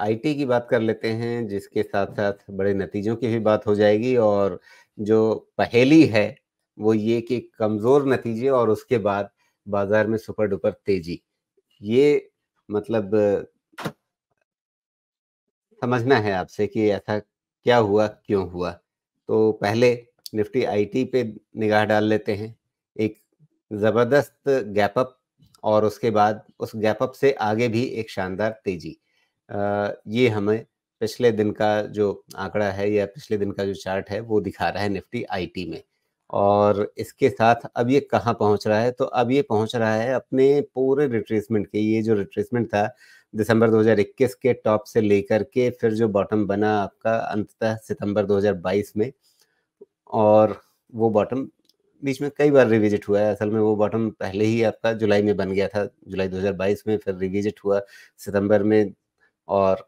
IT की बात कर लेते हैं जिसके साथ साथ बड़े नतीजों की भी बात हो जाएगी और जो पहेली है वो ये कि कमज़ोर नतीजे और उसके बाद बाजार में सुपर डुपर तेजी ये मतलब समझना है आपसे कि ऐसा क्या हुआ क्यों हुआ तो पहले निफ्टी आईटी पे निगाह डाल लेते हैं एक ज़बरदस्त गैपअप और उसके बाद उस गैपअप से आगे भी एक शानदार तेजी ये हमें पिछले दिन का जो आंकड़ा है या पिछले दिन का जो चार्ट है वो दिखा रहा है निफ्टी आईटी में और इसके साथ अब ये कहाँ पहुँच रहा है तो अब ये पहुँच रहा है अपने पूरे रिट्रेसमेंट के ये जो रिट्रेसमेंट था दिसंबर 2021 के टॉप से लेकर के फिर जो बॉटम बना आपका अंततः सितंबर 2022 में और वो बॉटम बीच में कई बार रिविजिट हुआ है असल में वो बॉटम पहले ही आपका जुलाई में बन गया था जुलाई 2022 में फिर रिविजिट हुआ सितंबर में और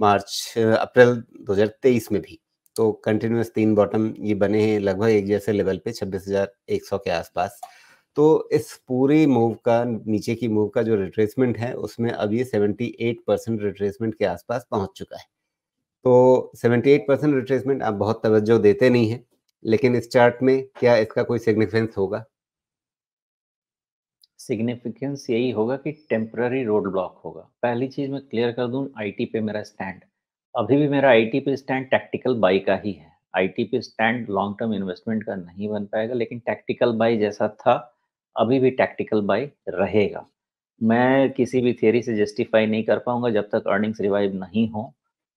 मार्च अप्रैल 2023 में भी तो कंटिन्यूस तीन बॉटम ये बने हैं लगभग एक जैसे लेवल पे 26,100 के आसपास तो इस पूरी मूव का नीचे की मूव का जो रिट्रेसमेंट है उसमें अब ये 78 परसेंट रिट्रेसमेंट के आसपास पहुंच चुका है तो 78 परसेंट रिट्रेसमेंट आप बहुत तवज्जो देते नहीं हैं लेकिन इस चार्ट में क्या इसका कोई सिग्निफिकेंस होगा सिग्निफिकेंस यही होगा कि टेम्प्ररी रोड ब्लॉक होगा पहली चीज़ मैं क्लियर कर दूँ आईटी पे मेरा स्टैंड अभी भी मेरा आईटी पे स्टैंड टैक्टिकल बाई का ही है आईटी पे स्टैंड लॉन्ग टर्म इन्वेस्टमेंट का नहीं बन पाएगा लेकिन टैक्टिकल बाई जैसा था अभी भी टैक्टिकल बाई रहेगा मैं किसी भी थियरी से जस्टिफाई नहीं कर पाऊंगा जब तक अर्निंग्स रिवाइव नहीं हो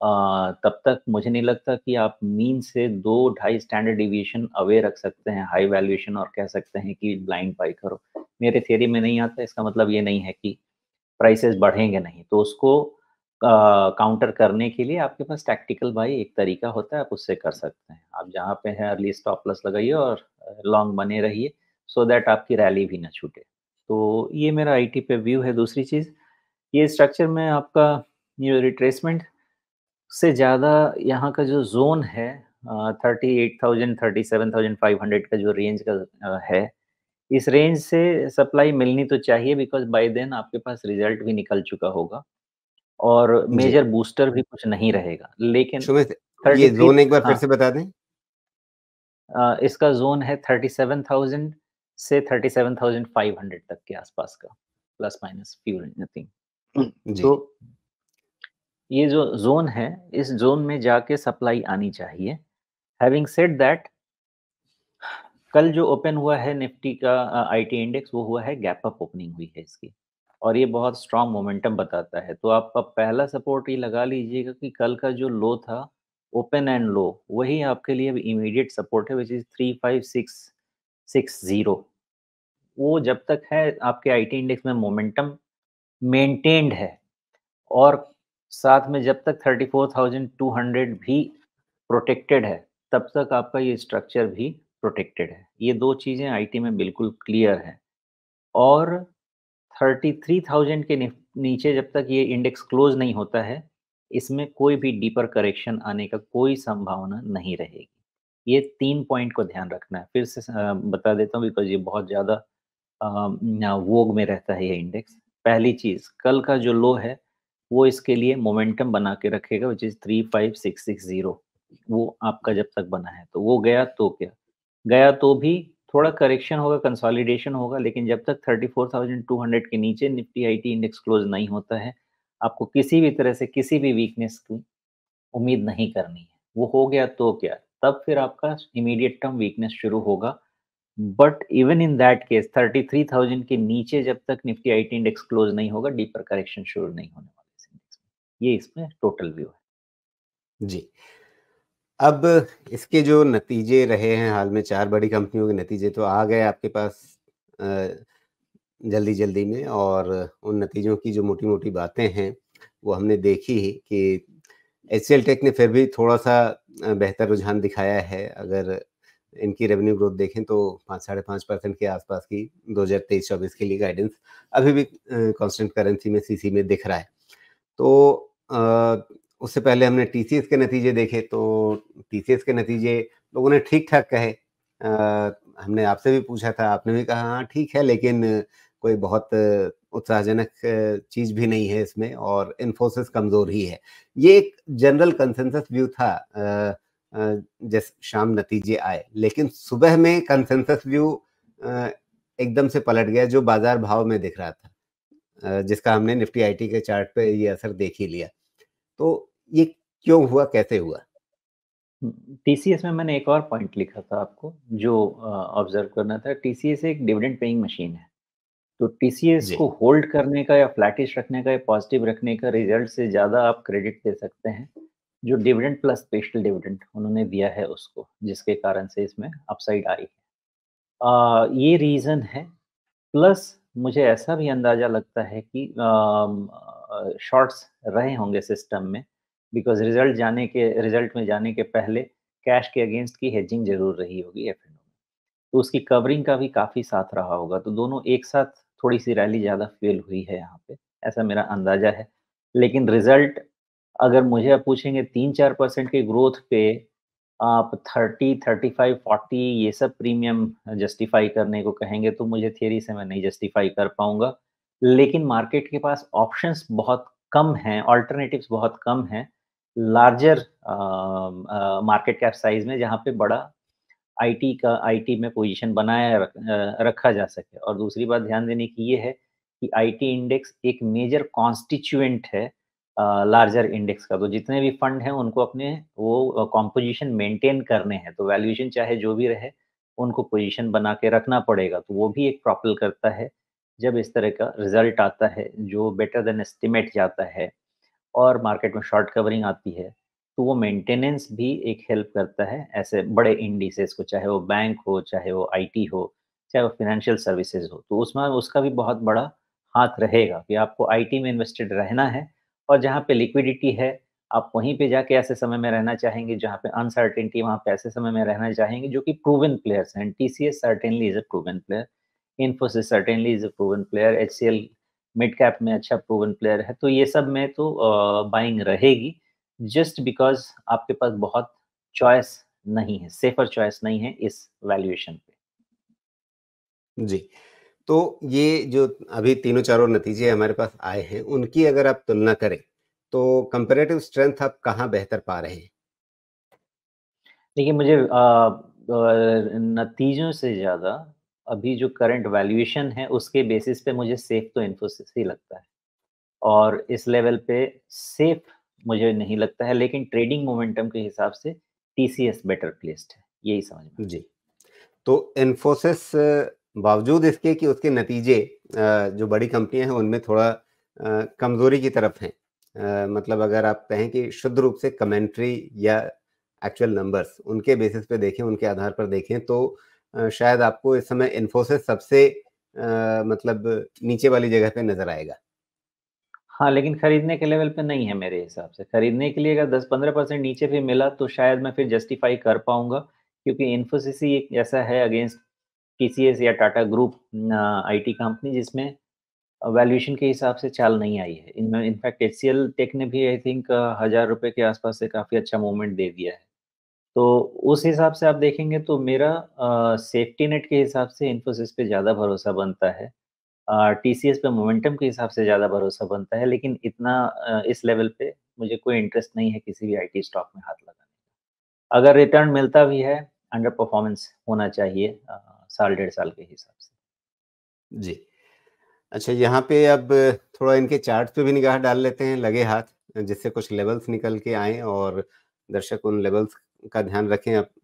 तब तक मुझे नहीं लगता कि आप मीन से दो ढाई स्टैंडर्ड डिविएशन अवे रख सकते हैं हाई वैल्यूएशन और कह सकते हैं कि ब्लाइंड बाई करो मेरे थियरी में नहीं आता इसका मतलब ये नहीं है कि प्राइसेस बढ़ेंगे नहीं तो उसको काउंटर uh, करने के लिए आपके पास टैक्टिकल बाई एक तरीका होता है आप उससे कर सकते हैं आप जहाँ पे हैं अर्ली स्टॉप प्लस लगाइए और लॉन्ग बने रहिए सो दैट आपकी रैली भी ना छूटे तो ये मेरा आईटी पे व्यू है दूसरी चीज़ ये स्ट्रक्चर में आपका ये रिट्रेसमेंट से ज़्यादा यहाँ का जो जोन है thirty eight thousand thirty seven thousand five hundred का जो रेंज का है इस रेंज से सप्लाई मिलनी तो चाहिए बिकॉज बाय देन आपके पास रिजल्ट भी निकल चुका होगा और मेजर बूस्टर भी कुछ नहीं रहेगा लेकिन ये जोन एक बार हाँ, फिर से बता दें इसका जोन है थर्टी सेवन थाउजेंड से thirty seven thousand five hundred तक के आसपास का प्लस माइनस फ्यूल नथिंग तो ये जो जोन है इस जोन में जाके सप्लाई आनी चाहिए हैविंग सेड दैट कल जो ओपन हुआ है निफ्टी का आईटी इंडेक्स वो हुआ है गैप अप ओपनिंग हुई है इसकी और ये बहुत स्ट्रांग मोमेंटम बताता है तो आप पहला सपोर्ट ये लगा लीजिएगा कि कल का जो लो था ओपन एंड लो वही आपके लिए इमीडिएट सपोर्ट है which is three five six six zero वो जब तक है आपके आईटी इंडेक्स में मोमेंटम मेंटेन्ड है और साथ में जब तक 34,200 भी प्रोटेक्टेड है तब तक आपका ये स्ट्रक्चर भी प्रोटेक्टेड है ये दो चीज़ें आईटी में बिल्कुल क्लियर है और 33,000 के नीचे जब तक ये इंडेक्स क्लोज नहीं होता है इसमें कोई भी डीपर करेक्शन आने का कोई संभावना नहीं रहेगी ये तीन पॉइंट को ध्यान रखना है फिर से बता देता हूँ बिकॉज ये बहुत ज़्यादा वोग में रहता है ये इंडेक्स पहली चीज़ कल का जो लो है वो इसके लिए मोमेंटम बना के रखेगा which is three five six six zero वो आपका जब तक बना है तो वो गया तो क्या गया तो भी थोड़ा करेक्शन होगा कंसोलिडेशन होगा लेकिन जब तक 34,200 के नीचे निफ्टी आईटी इंडेक्स क्लोज नहीं होता है आपको किसी भी तरह से किसी भी वीकनेस की उम्मीद नहीं करनी है वो हो गया तो क्या तब फिर आपका इमीडिएट टर्म वीकनेस शुरू होगा but even in that case 33,000 के नीचे जब तक निफ्टी आईटी इंडेक्स क्लोज नहीं होगा डीपर करेक्शन शुरू नहीं होने वाला ये इसमें टोटल व्यू है जी अब इसके जो नतीजे रहे हैं हाल में चार बड़ी कंपनियों के नतीजे तो आ गए आपके पास जल्दी जल्दी में और उन नतीजों की जो मोटी मोटी बातें हैं वो हमने देखी ही कि एच टेक ने फिर भी थोड़ा सा बेहतर रुझान दिखाया है अगर इनकी रेवेन्यू ग्रोथ देखें तो पाँच साढ़े पाँच परसेंट के आसपास की दो हज़ार तेईस चौबीस के लिए गाइडेंस अभी भी कॉन्स्टेंट करेंसी में सीसी में दिख रहा है तो उससे पहले हमने टी के नतीजे देखे तो टी के नतीजे लोगों ने ठीक ठाक कहे आ, हमने आपसे भी पूछा था आपने भी कहा हाँ ठीक है लेकिन कोई बहुत उत्साहजनक चीज भी नहीं है इसमें और इन्फोसिस कमजोर ही है ये एक जनरल कंसेंसस व्यू था जैसे शाम नतीजे आए लेकिन सुबह में कंसेंसस व्यू एकदम से पलट गया जो बाजार भाव में दिख रहा था जिसका हमने निफ्टी आईटी के चार्ट पे ये असर देख ही लिया तो ये क्यों हुआ कैसे हुआ टीसीएस में मैंने एक और पॉइंट लिखा था आपको जो ऑब्जर्व करना था टीसीएस एक डिविडेंड पेइंग मशीन है तो टीसीएस को होल्ड करने का या फ्लैटिश रखने का या पॉजिटिव रखने का रिजल्ट से ज़्यादा आप क्रेडिट दे सकते हैं जो डिविडेंड प्लस स्पेशल डिविडेंड उन्होंने दिया है उसको जिसके कारण से इसमें अपसाइड आई है आ, ये रीज़न है प्लस मुझे ऐसा भी अंदाजा लगता है कि शॉर्ट्स रहे होंगे सिस्टम में बिकॉज रिजल्ट जाने के रिजल्ट में जाने के पहले कैश के अगेंस्ट की हेजिंग जरूर रही होगी एफ एंड में तो उसकी कवरिंग का भी काफ़ी साथ रहा होगा तो दोनों एक साथ थोड़ी सी रैली ज़्यादा फेल हुई है यहाँ पे ऐसा मेरा अंदाजा है लेकिन रिजल्ट अगर मुझे आप पूछेंगे तीन चार परसेंट के ग्रोथ पे आप 30, 35, 40 ये सब प्रीमियम जस्टिफाई करने को कहेंगे तो मुझे थियरी से मैं नहीं जस्टिफाई कर पाऊंगा लेकिन मार्केट के पास ऑप्शंस बहुत कम हैं ऑल्टरनेटिव्स बहुत कम हैं लार्जर मार्केट कैप साइज में जहाँ पे बड़ा आईटी का आईटी में पोजीशन बनाया रख, रखा जा सके और दूसरी बात ध्यान देने की ये है कि आईटी इंडेक्स एक मेजर कॉन्स्टिट्यूएंट है लार्जर इंडेक्स का तो जितने भी फंड हैं उनको अपने वो कॉम्पोजिशन मेंटेन करने हैं तो वैल्यूएशन चाहे जो भी रहे उनको पोजीशन बना के रखना पड़ेगा तो वो भी एक प्रॉपल करता है जब इस तरह का रिजल्ट आता है जो बेटर देन एस्टिमेट जाता है और मार्केट में शॉर्ट कवरिंग आती है तो वो मेंटेनेंस भी एक हेल्प करता है ऐसे बड़े इंडिसेस को चाहे वो बैंक हो चाहे वो आईटी हो चाहे वो फिनेंशियल सर्विसेज हो तो उसमें उसका भी बहुत बड़ा हाथ रहेगा कि आपको आईटी में इन्वेस्टेड रहना है और जहाँ पे लिक्विडिटी है आप वहीं पे जाके ऐसे समय में रहना चाहेंगे जहाँ पे अनसर्टेनिटी वहाँ पे ऐसे समय में रहना चाहेंगे जो कि प्रूवन प्लेयर्स हैं T C S certainly is a proven player Infosys certainly is a proven player H C L mid cap में अच्छा प्रूवन प्लेयर है तो ये सब में तो बाइंग रहेगी जस्ट बिकॉज आपके पास बहुत चॉइस नहीं है सेफर चॉइस नहीं है इस वैल्यूएशन पे जी तो ये जो अभी तीनों चारों नतीजे हमारे पास आए हैं उनकी अगर आप तुलना करें तो कंपेरेटिव स्ट्रेंथ आप कहाँ बेहतर पा रहे हैं देखिए मुझे नतीजों से ज़्यादा अभी जो करंट वैल्यूएशन है उसके बेसिस पे मुझे सेफ तो इन्फोसिस ही लगता है और इस लेवल पे सेफ मुझे नहीं लगता है लेकिन ट्रेडिंग मोमेंटम के हिसाब से टीसीएस बेटर प्लेस्ड है यही समझ में जी तो इन्फोसिस बावजूद इसके कि उसके नतीजे जो बड़ी कंपनियां हैं उनमें थोड़ा कमज़ोरी की तरफ हैं मतलब अगर आप कहें कि शुद्ध रूप से कमेंट्री या एक्चुअल नंबर्स उनके बेसिस पे देखें उनके आधार पर देखें तो शायद आपको इस समय इन्फोसिस सबसे मतलब नीचे वाली जगह पे नजर आएगा हाँ लेकिन खरीदने के लेवल पे नहीं है मेरे हिसाब से खरीदने के लिए अगर 10-15 परसेंट नीचे भी मिला तो शायद मैं फिर जस्टिफाई कर पाऊंगा क्योंकि इन्फोसिस ही एक ऐसा है अगेंस्ट टीसीएस या टाटा ग्रुप आईटी कंपनी जिसमें वैल्यूएशन के हिसाब से चाल नहीं आई है इनमें इनफैक्ट एच सी टेक ने भी आई थिंक हज़ार रुपये के आसपास से काफ़ी अच्छा मोमेंट दे दिया है तो उस हिसाब से आप देखेंगे तो मेरा सेफ्टी नेट के हिसाब से इन्फोसिस पे ज़्यादा भरोसा बनता है टी सी एस पे मोमेंटम के हिसाब से ज़्यादा भरोसा बनता है लेकिन इतना uh, इस लेवल पे मुझे कोई इंटरेस्ट नहीं है किसी भी आईटी स्टॉक में हाथ लगाने का अगर रिटर्न मिलता भी है अंडर परफॉर्मेंस होना चाहिए आ, साल डेढ़ साल के हिसाब से जी अच्छा यहाँ पे अब थोड़ा इनके चार्ट पे भी निगाह डाल लेते हैं लगे हाथ जिससे कुछ लेवल्स निकल के आए और दर्शक उन लेवल्स का ध्यान रखें अब